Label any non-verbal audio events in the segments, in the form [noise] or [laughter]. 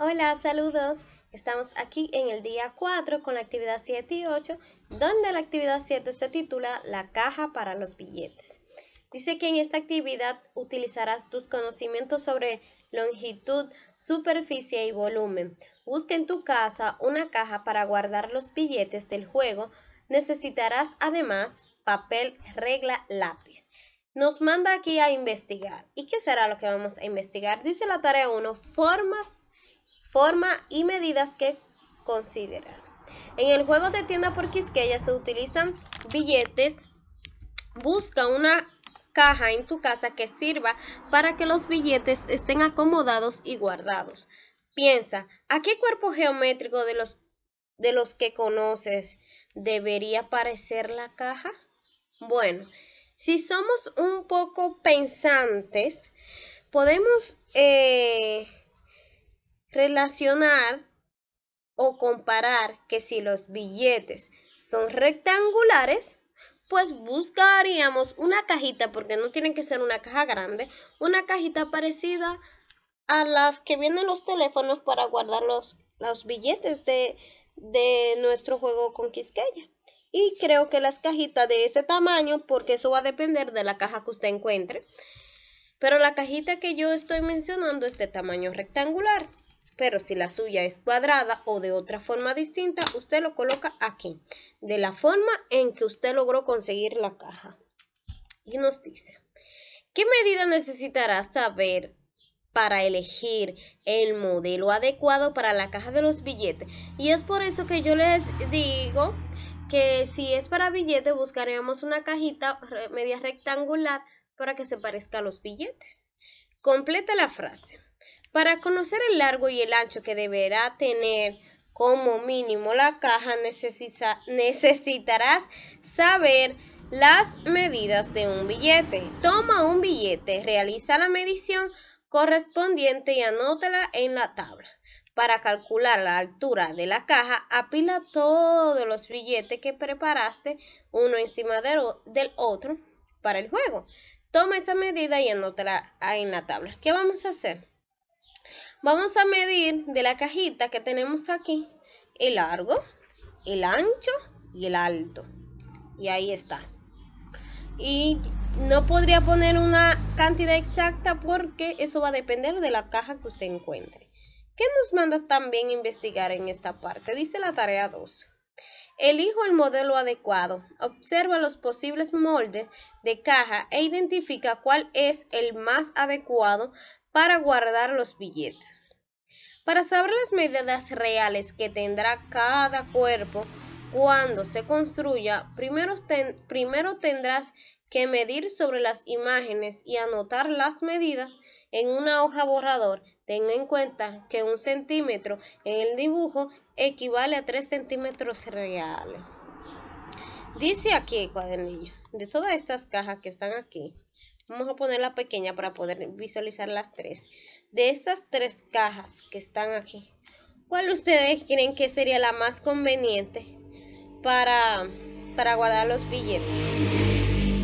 Hola, saludos. Estamos aquí en el día 4 con la actividad 7 y 8, donde la actividad 7 se titula La caja para los billetes. Dice que en esta actividad utilizarás tus conocimientos sobre longitud, superficie y volumen. Busca en tu casa una caja para guardar los billetes del juego. Necesitarás además papel, regla, lápiz nos manda aquí a investigar. ¿Y qué será lo que vamos a investigar? Dice la tarea 1, formas forma y medidas que considerar. En el juego de tienda por Quisqueya se utilizan billetes. Busca una caja en tu casa que sirva para que los billetes estén acomodados y guardados. Piensa, ¿a qué cuerpo geométrico de los, de los que conoces debería parecer la caja? Bueno, si somos un poco pensantes, podemos eh, relacionar o comparar que si los billetes son rectangulares, pues buscaríamos una cajita, porque no tiene que ser una caja grande, una cajita parecida a las que vienen los teléfonos para guardar los, los billetes de, de nuestro juego con Quisqueya. Y creo que las cajitas de ese tamaño, porque eso va a depender de la caja que usted encuentre. Pero la cajita que yo estoy mencionando es de tamaño rectangular. Pero si la suya es cuadrada o de otra forma distinta, usted lo coloca aquí, de la forma en que usted logró conseguir la caja. Y nos dice, ¿qué medida necesitará saber para elegir el modelo adecuado para la caja de los billetes? Y es por eso que yo les digo que si es para billetes buscaremos una cajita media rectangular para que se parezca a los billetes. Completa la frase. Para conocer el largo y el ancho que deberá tener como mínimo la caja, necesitarás saber las medidas de un billete. Toma un billete, realiza la medición correspondiente y anótala en la tabla. Para calcular la altura de la caja, apila todos los billetes que preparaste uno encima del otro para el juego. Toma esa medida y anótala en la tabla. ¿Qué vamos a hacer? Vamos a medir de la cajita que tenemos aquí el largo, el ancho y el alto. Y ahí está. Y no podría poner una cantidad exacta porque eso va a depender de la caja que usted encuentre. ¿Qué nos manda también investigar en esta parte? Dice la tarea 2. Elijo el modelo adecuado, observa los posibles moldes de caja e identifica cuál es el más adecuado para guardar los billetes. Para saber las medidas reales que tendrá cada cuerpo cuando se construya, primero, primero, tendrás que medir sobre las imágenes y anotar las medidas en una hoja borrador. Ten en cuenta que un centímetro en el dibujo equivale a 3 centímetros reales. Dice aquí el cuadernillo, de todas estas cajas que están aquí, Vamos a poner la pequeña para poder visualizar las tres. De estas tres cajas que están aquí, ¿cuál ustedes creen que sería la más conveniente para, para guardar los billetes?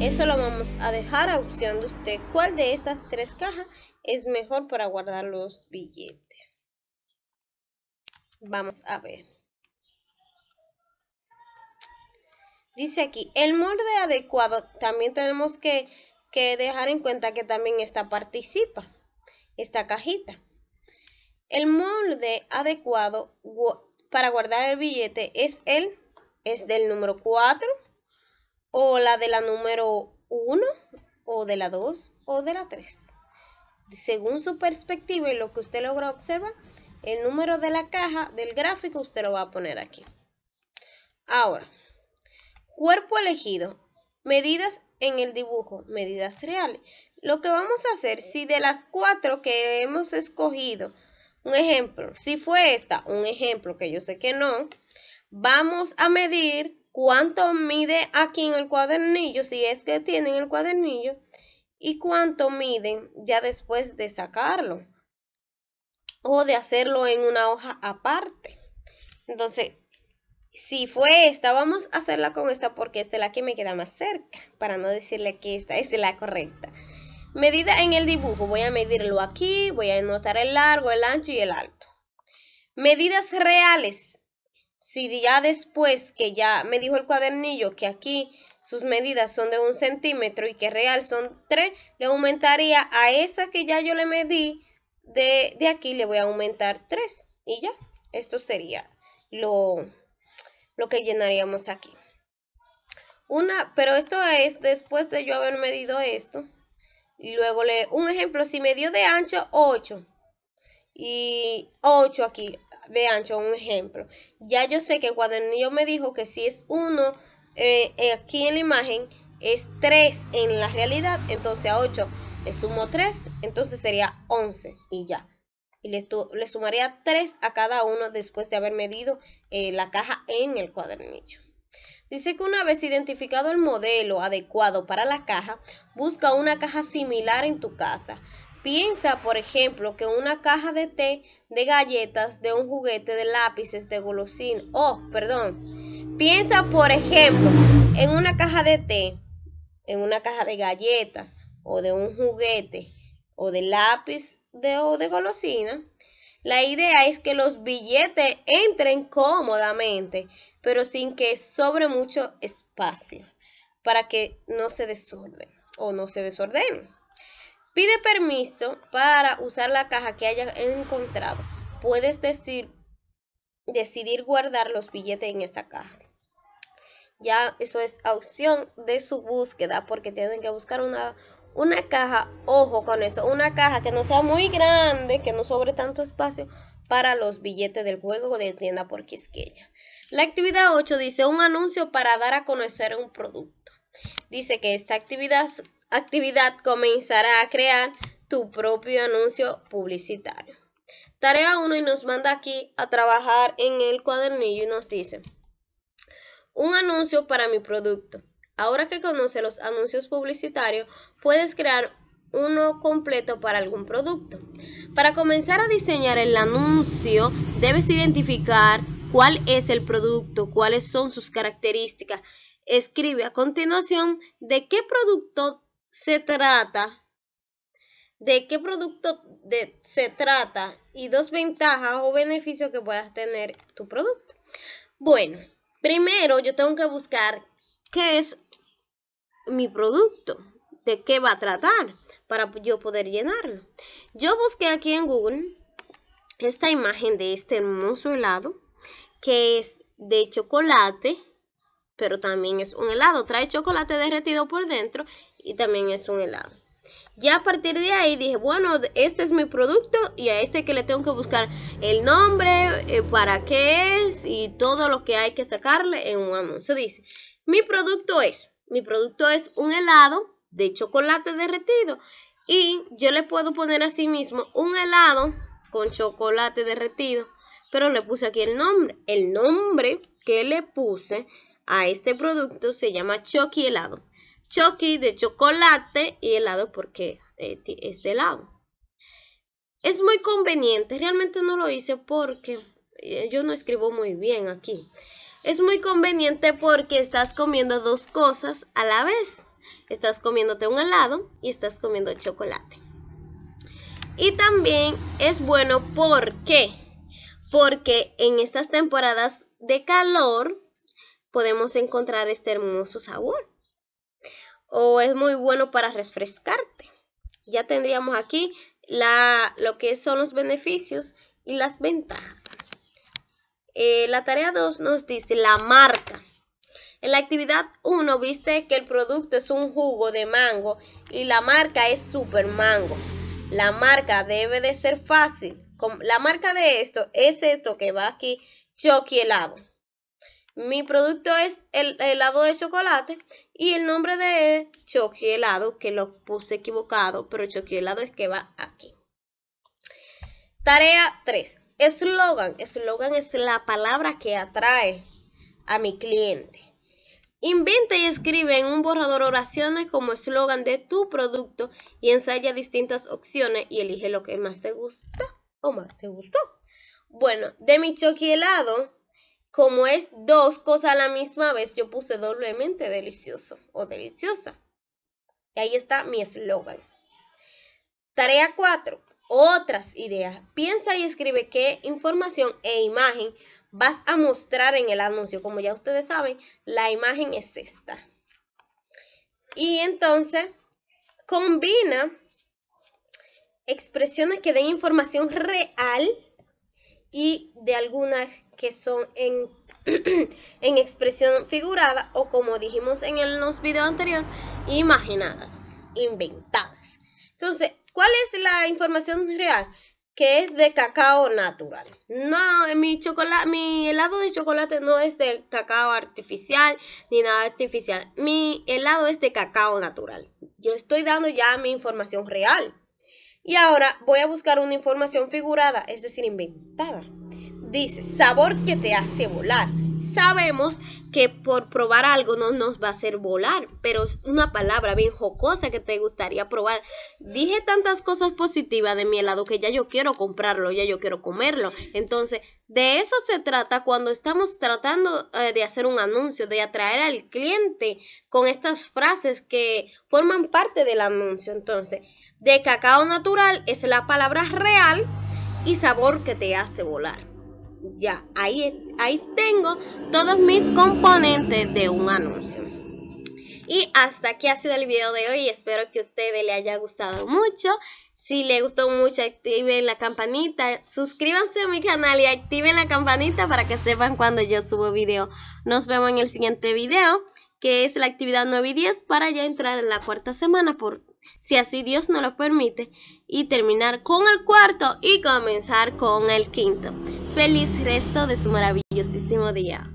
Eso lo vamos a dejar a opción de usted. ¿Cuál de estas tres cajas es mejor para guardar los billetes? Vamos a ver. Dice aquí, el molde adecuado también tenemos que que dejar en cuenta que también esta participa, esta cajita. El molde adecuado para guardar el billete es el es del número 4 o la de la número 1 o de la 2 o de la 3. Según su perspectiva y lo que usted logró observar, el número de la caja del gráfico usted lo va a poner aquí. Ahora, cuerpo elegido medidas en el dibujo, medidas reales. Lo que vamos a hacer, si de las cuatro que hemos escogido, un ejemplo, si fue esta, un ejemplo que yo sé que no, vamos a medir cuánto mide aquí en el cuadernillo, si es que tienen el cuadernillo, y cuánto miden ya después de sacarlo o de hacerlo en una hoja aparte. Entonces, si fue esta. Vamos a hacerla con esta porque esta es la que me queda más cerca. Para no decirle que esta es la correcta. Medida en el dibujo. Voy a medirlo aquí. Voy a anotar el largo, el ancho y el alto. Medidas reales. Si ya después que ya me dijo el cuadernillo que aquí sus medidas son de un centímetro y que real son tres, le aumentaría a esa que ya yo le medí de, de aquí, le voy a aumentar tres. y ya, esto sería lo, lo que llenaríamos aquí. Una, pero esto es después de yo haber medido esto. Y luego le, un ejemplo, si me dio de ancho 8 y 8 aquí de ancho, un ejemplo. Ya yo sé que el cuadernillo me dijo que si es 1 eh, aquí en la imagen es 3 en la realidad, entonces a 8 le sumo 3, entonces sería 11 y ya y le, sumaría tres a cada uno después de haber medido eh, la caja en el cuadernillo. Dice que una vez identificado el modelo adecuado para la caja, busca una caja similar en tu casa. Piensa, por ejemplo, que una caja de té, de galletas, de un juguete, de lápices, de golosín. Oh, perdón. Piensa, por ejemplo, en una caja de té, en una caja de galletas, o de un juguete, o de lápiz, de, o de golosina, la idea es que los billetes entren cómodamente, pero sin que sobre mucho espacio, para que no se desorden o no se desordenen. Pide permiso para usar la caja que haya encontrado. Puedes decir, decidir guardar los billetes en esa caja. Ya eso es opción de su búsqueda porque tienen que buscar una una caja, ojo con eso, una caja que no sea muy grande, que no sobre tanto espacio para los billetes del juego de tienda por quisqueya. La actividad 8 dice un anuncio para dar a conocer un producto. Dice que esta actividad, actividad comenzará a crear tu propio anuncio publicitario. Tarea 1 y nos manda aquí a trabajar en el cuadernillo y nos dice, un anuncio para mi producto. Ahora que conoce los anuncios publicitarios, puedes crear uno completo para algún producto. Para comenzar a diseñar el anuncio, debes identificar cuál es el producto, cuáles son sus características. Escribe a continuación de qué producto se trata, de qué producto se trata y dos ventajas o beneficios que puedas tener tu producto. Bueno, primero yo tengo que buscar qué es mi producto, de qué va a tratar para yo poder llenarlo. Yo busqué aquí en Google esta imagen de este hermoso helado que es de chocolate, pero también es un helado. Trae chocolate derretido por dentro y también es un helado. Ya a partir de ahí dije, bueno, este es mi producto y a este que le tengo que buscar el nombre, eh, para qué es y todo lo que hay que sacarle en un anuncio. Dice, mi producto es mi producto es un helado de chocolate derretido. Y yo le puedo poner así mismo un helado con chocolate derretido. Pero le puse aquí el nombre. El nombre que le puse a este producto se llama Chucky helado. Chucky de chocolate y helado porque eh, es de helado. Es muy conveniente. Realmente no lo hice porque eh, yo no escribo muy bien aquí. Es muy conveniente porque estás comiendo dos cosas a la vez. Estás comiéndote un helado y estás comiendo chocolate. Y también es bueno porque, porque en estas temporadas de calor podemos encontrar este hermoso sabor. O es muy bueno para refrescarte. Ya tendríamos aquí lo que son los beneficios y las ventajas. Eh, la tarea 2 nos dice la marca. En la actividad 1 viste que el producto es un jugo de mango y la marca es Super Mango. La marca debe de ser fácil. La marca de esto es esto que va aquí, Choqui helado. Mi producto es el helado de chocolate y el nombre de choque helado, que lo puse equivocado, pero Choqui helado es que va aquí. Tarea 3. Eslogan. Eslogan es la palabra que atrae a mi cliente. Inventa y escribe en un borrador oraciones como eslogan de tu producto y ensaya distintas opciones y elige lo que más te gusta o más te gustó. Bueno, de mi choque helado, como es dos cosas a la misma vez, yo puse doblemente delicioso o deliciosa. Y ahí está mi eslogan. Tarea 4 otras ideas. Piensa y escribe qué información e imagen vas a mostrar en el anuncio. Como ya ustedes saben, la imagen es esta. Y entonces, combina expresiones que den información real y de algunas que son en, [clears throat] en expresión figurada o como dijimos en los videos anteriores, imaginadas, inventadas. Entonces, ¿Cuál es la información real? Que es de cacao natural. No, mi, chocolate, mi helado de chocolate no es de cacao artificial ni nada artificial. Mi helado es de cacao natural. Yo estoy dando ya mi información real. Y ahora voy a buscar una información figurada, es decir, inventada. Dice, sabor que te hace volar sabemos que por probar algo no nos va a hacer volar, pero es una palabra bien jocosa que te gustaría probar. Dije tantas cosas positivas de mi helado que ya yo quiero comprarlo, ya yo quiero comerlo. Entonces, de eso se trata cuando estamos tratando eh, de hacer un anuncio, de atraer al cliente con estas frases que forman parte del anuncio. Entonces, de cacao natural es la palabra real y sabor que te hace volar ya, ahí, ahí tengo todos mis componentes de un anuncio. Y hasta aquí ha sido el video de hoy. Espero que a ustedes les haya gustado mucho. Si les gustó mucho, activen la campanita. Suscríbanse a mi canal y activen la campanita para que sepan cuando yo subo video. Nos vemos en el siguiente video, que es la actividad 9 y 10 para ya entrar en la cuarta semana por si así Dios no lo permite, y terminar con el cuarto y comenzar con el quinto. Feliz resto de su maravillosísimo día.